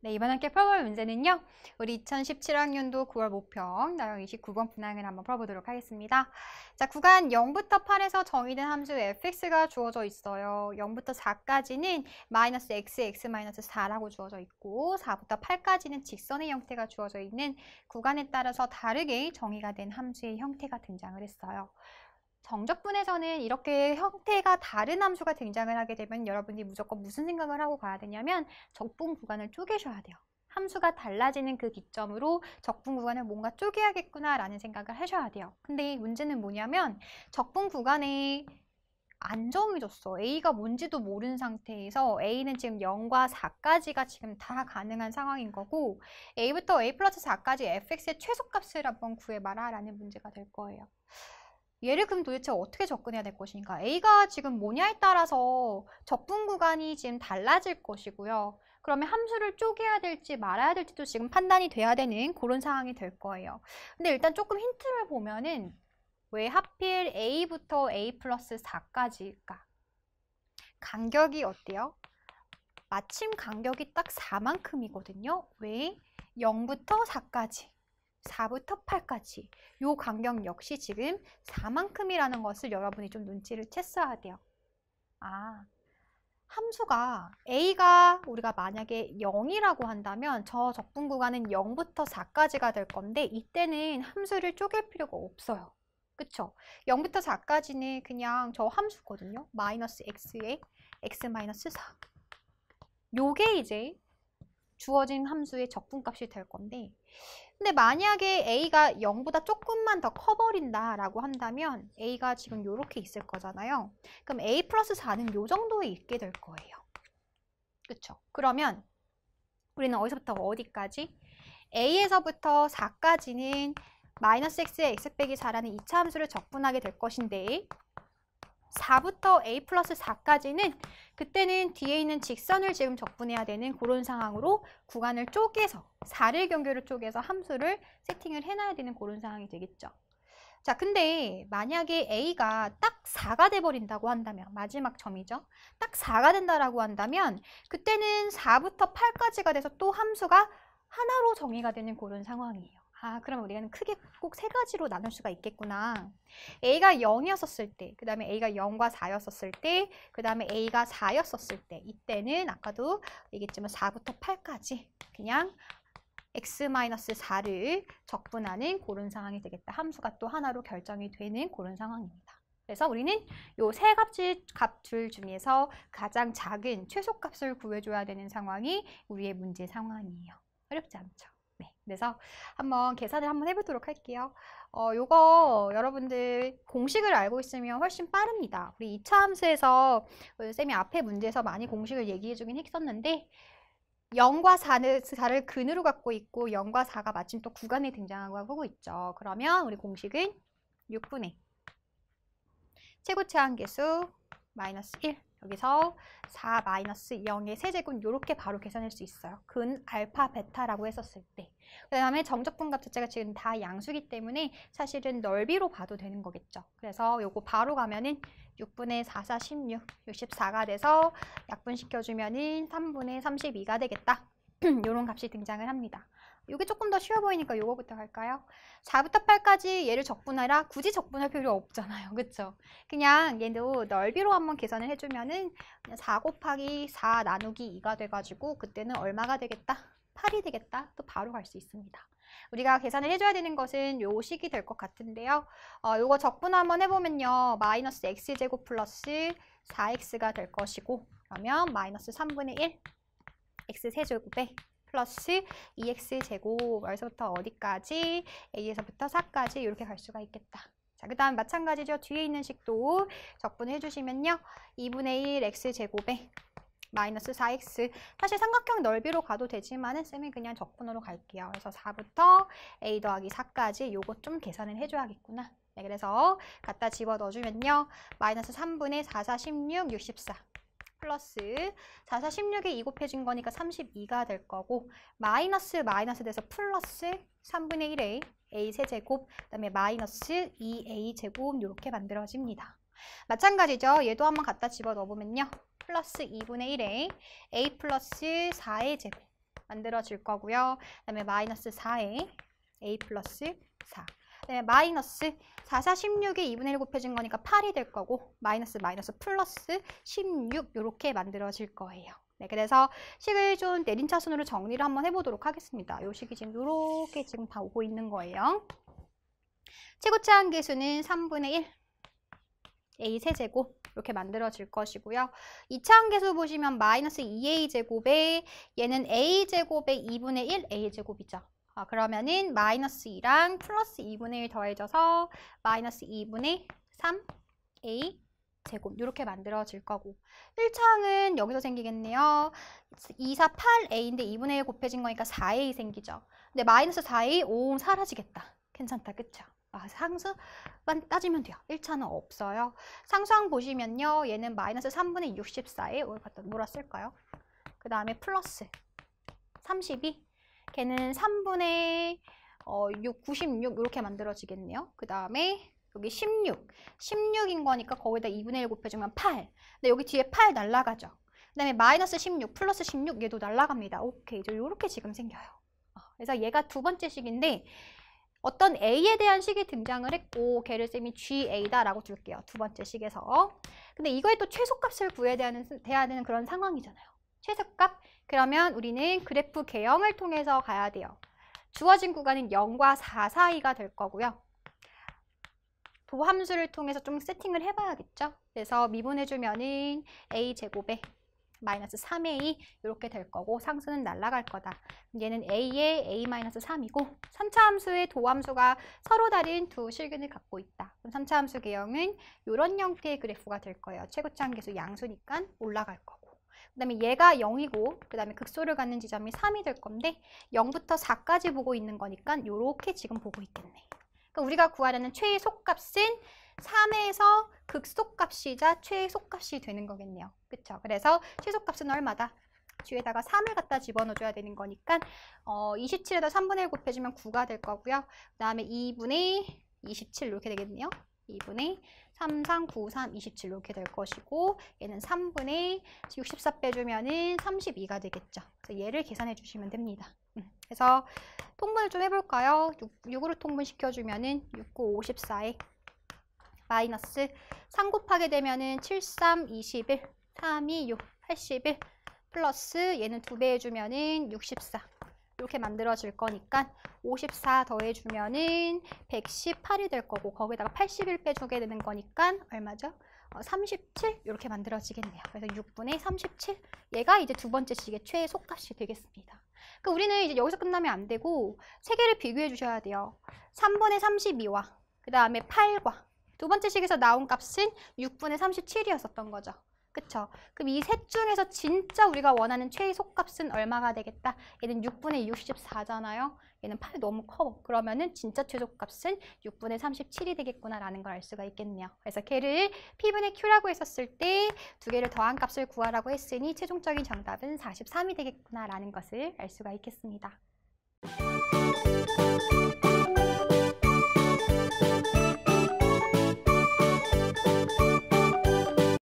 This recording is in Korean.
네, 이번 함께 풀어볼 문제는요. 우리 2017학년도 9월 모평 나형 29번 분항을 한번 풀어보도록 하겠습니다. 자, 구간 0부터 8에서 정의된 함수 fx가 주어져 있어요. 0부터 4까지는 마이너스 x, x 마이너스 4라고 주어져 있고 4부터 8까지는 직선의 형태가 주어져 있는 구간에 따라서 다르게 정의가 된 함수의 형태가 등장을 했어요. 정적분에서는 이렇게 형태가 다른 함수가 등장을 하게 되면 여러분이 무조건 무슨 생각을 하고 가야 되냐면 적분 구간을 쪼개셔야 돼요. 함수가 달라지는 그 기점으로 적분 구간을 뭔가 쪼개야겠구나라는 생각을 하셔야 돼요. 근데 문제는 뭐냐면 적분 구간에 안 정해졌어. A가 뭔지도 모르는 상태에서 A는 지금 0과 4까지가 지금 다 가능한 상황인 거고 A부터 A 플러스 4까지 fx의 최소값을 한번 구해봐라 라는 문제가 될 거예요. 얘를 그럼 도대체 어떻게 접근해야 될 것인가? A가 지금 뭐냐에 따라서 적분 구간이 지금 달라질 것이고요. 그러면 함수를 쪼개야 될지 말아야 될지도 지금 판단이 돼야 되는 그런 상황이 될 거예요. 근데 일단 조금 힌트를 보면은 왜 하필 A부터 A 플러스 4까지일까? 간격이 어때요? 마침 간격이 딱 4만큼이거든요. 왜? 0부터 4까지. 4부터 8까지 요 간격 역시 지금 4만큼이라는 것을 여러분이 좀 눈치를 챘어야 돼요. 아, 함수가 a가 우리가 만약에 0이라고 한다면 저 적분 구간은 0부터 4까지가 될 건데 이때는 함수를 쪼갤 필요가 없어요. 그쵸? 0부터 4까지는 그냥 저 함수거든요. 마이너스 x에 x 마이너스 4. 요게 이제 주어진 함수의 적분값이 될 건데 근데 만약에 A가 0보다 조금만 더 커버린다라고 한다면 A가 지금 이렇게 있을 거잖아요. 그럼 A 플러스 4는 요 정도에 있게 될 거예요. 그쵸? 그러면 우리는 어디서부터 어디까지? A에서부터 4까지는 마이너스 X의 X 빼기 4라는 이차 함수를 적분하게 될 것인데 4부터 A 플러스 4까지는 그때는 뒤에 있는 직선을 지금 적분해야 되는 그런 상황으로 구간을 쪼개서 4를 경계로 쪼개서 함수를 세팅을 해놔야 되는 그런 상황이 되겠죠. 자 근데 만약에 A가 딱 4가 돼버린다고 한다면 마지막 점이죠. 딱 4가 된다라고 한다면 그때는 4부터 8까지가 돼서 또 함수가 하나로 정의가 되는 그런 상황이에요. 아, 그럼 우리는 크게 꼭 세 가지로 나눌 수가 있겠구나. A가 0이었을 때, 그 다음에 A가 0과 4였었을 때, 그 다음에 A가 4였었을 때, 이때는 아까도 얘기했지만 4부터 8까지 그냥 x-4를 적분하는 그런 상황이 되겠다. 함수가 또 하나로 결정이 되는 그런 상황입니다. 그래서 우리는 이 세 값의 값둘 중에서 가장 작은 최소값을 구해줘야 되는 상황이 우리의 문제 상황이에요. 어렵지 않죠? 그래서 한번 계산을 한번 해보도록 할게요. 어, 요거 여러분들 공식을 알고 있으면 훨씬 빠릅니다. 우리 2차 함수에서 그 쌤이 앞에 문제에서 많이 공식을 얘기해주긴 했었는데 0과 4는, 4를 근으로 갖고 있고 0과 4가 마침 또 구간에 등장하고 있죠. 그러면 우리 공식은 6분의 최고치 한개수 마이너스 1 여기서 4 마이너스 0의 세제곱 이렇게 바로 계산할 수 있어요. 근 알파 베타라고 했었을 때 그다음에 정적 분갑 자체가 지금 다 양수기 때문에 사실은 넓이로 봐도 되는 거겠죠. 그래서 요거 바로 가면은 6분의 4, 4, 16, 64가 돼서 약분시켜주면은 3분의 32가 되겠다. 이런 값이 등장을 합니다. 이게 조금 더 쉬워 보이니까 요거부터 갈까요? 4부터 8까지 얘를 적분하라. 굳이 적분할 필요 없잖아요. 그렇 그냥 얘도 넓이로 한번 계산을 해주면은 4 곱하기 4 나누기 2가 돼가지고 그때는 얼마가 되겠다? 8이 되겠다. 또 바로 갈 수 있습니다. 우리가 계산을 해줘야 되는 것은 요 식이 될 것 같은데요. 어, 요거 적분 한번 해보면요. 마이너스 x제곱 플러스 4x가 될 것이고 그러면 마이너스 3분의 1 x세제곱에 플러스 2x제곱 여기서부터 어디까지? a에서부터 4까지 이렇게 갈 수가 있겠다. 자, 그 다음 마찬가지죠. 뒤에 있는 식도 적분해 주시면요. 2분의 1 x제곱에 마이너스 4x 사실 삼각형 넓이로 가도 되지만 쌤이 그냥 적분으로 갈게요. 그래서 4부터 a 더하기 4까지 요거 좀 계산을 해줘야겠구나. 네, 그래서 갖다 집어 넣어주면요. 마이너스 3분의 4, 4, 16, 64 플러스 4, 4, 16이 2 곱해진 거니까 32가 될 거고 마이너스 마이너스 돼서 플러스 3분의 1a a 세제곱 그다음에 마이너스 2a 제곱 이렇게 만들어집니다. 마찬가지죠. 얘도 한번 갖다 집어넣어보면요. 플러스 2분의 1에 a 플러스 4의 제곱 만들어질 거고요. 그 다음에 마이너스 4에 a 플러스 4. 네, 마이너스 4, 4, 16에 2분의 1 곱해진 거니까 8이 될 거고 마이너스 마이너스 플러스 16 이렇게 만들어질 거예요. 네, 그래서 식을 좀 내린차 순으로 정리를 한번 해보도록 하겠습니다. 요 식이 지금 이렇게 지금 다 오고 있는 거예요. 최고차한개수는 3분의 1. a 세제곱 이렇게 만들어질 것이고요. 이차함계수 보시면 마이너스 2a제곱에 얘는 a제곱의 2분의 1 a제곱이죠. 아, 그러면은 마이너스 2랑 플러스 2분의 1 더해져서 마이너스 2분의 3a 제곱 이렇게 만들어질 거고 1창은 여기서 생기겠네요. 2, 4, 8a인데 2분의 1 곱해진 거니까 4a 생기죠. 근데 마이너스 4a 5 사라지겠다. 괜찮다. 그쵸? 아, 상수만 따지면 돼요. 1차는 없어요. 상수항 보시면요. 얘는 마이너스 3분의 64에 뭐라 을까요그 다음에 플러스 32. 걔는 3분의 어, 6, 96 이렇게 만들어지겠네요. 그 다음에 여기 16. 16인 거니까 거기다 2분의 1 곱해주면 8. 근데 여기 뒤에 8 날라가죠. 그 다음에 마이너스 16 플러스 16 얘도 날라갑니다. 오케이. 이제 이렇게 지금 생겨요. 어, 그래서 얘가 두 번째 식인데 어떤 A에 대한 식이 등장을 했고 걔를 쌤이 GA다라고 둘게요. 두 번째 식에서. 근데 이거에 또 최소값을 구해야 되는, 되는 그런 상황이잖아요. 최소값? 그러면 우리는 그래프 개형을 통해서 가야 돼요. 주어진 구간은 0과 4 사이가 될 거고요. 도함수를 통해서 좀 세팅을 해봐야겠죠? 그래서 미분해주면은 a 제곱에 마이너스 3a 이렇게 될 거고 상수는 날라갈 거다. 얘는 a의 a 마이너스 3이고 3차 함수의 도함수가 서로 다른 두 실근을 갖고 있다. 그럼 3차 함수 개형은 이런 형태의 그래프가 될 거예요. 최고치 함계수 양수니까 올라갈 거고 그 다음에 얘가 0이고 그 다음에 극소를 갖는 지점이 3이 될 건데 0부터 4까지 보고 있는 거니까 이렇게 지금 보고 있겠네. 그러니까 우리가 구하려는 최소값은 3에서 극소값이자 최소값이 되는 거겠네요. 그쵸 그래서 최소값은 얼마다? 뒤에다가 3을 갖다 집어넣어줘야 되는 거니까 어, 27에다 3분의 1 곱해주면 9가 될 거고요. 그 다음에 2분의 27 이렇게 되겠네요. 2분의 3, 3, 9, 3, 27 이렇게 될 것이고 얘는 3분의 64 빼주면 32가 되겠죠. 그래서 얘를 계산해 주시면 됩니다. 음, 그래서 통분을 좀 해볼까요? 6, 으로 통분시켜주면 6, 9, 54에 마이너스 3 곱하게 되면은 73, 21, 3, 2, 6, 81 플러스 얘는 2배 해주면은 64 이렇게 만들어질 거니까 54 더해주면은 118이 될 거고 거기다가 81 빼주게 되는 거니까 얼마죠? 어, 37 이렇게 만들어지겠네요. 그래서 6분의 37 얘가 이제 두 번째 식의 최소값이 되겠습니다. 그 우리는 이제 여기서 끝나면 안 되고 세 개를 비교해 주셔야 돼요. 3분의 32와 그 다음에 8과 두 번째 식에서 나온 값은 6분의 37이었었던 거죠. 그쵸? 그럼 이 셋 중에서 진짜 우리가 원하는 최소값은 얼마가 되겠다? 얘는 6분의 64잖아요. 얘는 8이 너무 커. 그러면은 진짜 최소값은 6분의 37이 되겠구나라는 걸 알 수가 있겠네요. 그래서 걔를 P분의 Q라고 했었을 때 두 개를 더한 값을 구하라고 했으니 최종적인 정답은 43이 되겠구나라는 것을 알 수가 있겠습니다.